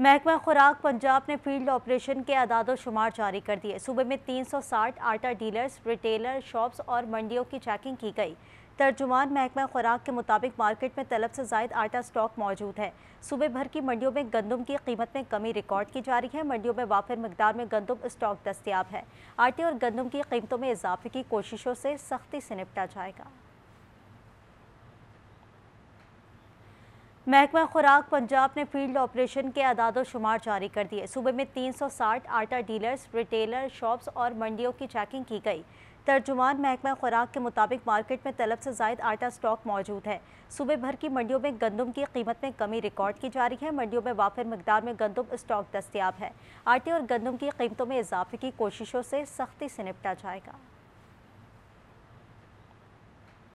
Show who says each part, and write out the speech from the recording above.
Speaker 1: महकमा खुराक पंजाब ने फील्ड ऑपरेशन के अदाद शुमार जारी कर दिए सूबे में 360 आटा डीलर्स रिटेलर शॉप्स और मंडियों की चेकिंग की गई तर्जुमान महकमा खुराक के मुताबिक मार्केट में तलब से जायद आटा स्टॉक मौजूद है सूबे भर की मंडियों में गंदम की कीमत में कमी रिकॉर्ड की जा रही है मंडियों में वाफिर मकदार में गंदम स्टॉक दस्तियाब है आटे और गंदम की कीमतों में इजाफे की कोशिशों से सख्ती से निपटा जाएगा महकमा खुराक पंजाब ने फील्ड ऑपरेशन के अदाद शुमार जारी कर दिए सूबे में 360 आटा डीलर्स रिटेलर शॉप्स और मंडियों की चेकिंग की गई तर्जुमान महकमा खुराक के मुताबिक मार्केट में तलब से जायद आटा स्टॉक मौजूद है सूबे भर की मंडियों में गंदम की कीमत में कमी रिकॉर्ड की जा रही है मंडियों में वाफिर मकदार में गंदम स्टॉक दस्तियाब है आटे और गंदम की कीमतों में इजाफे की कोशिशों से सख्ती से निपटा जाएगा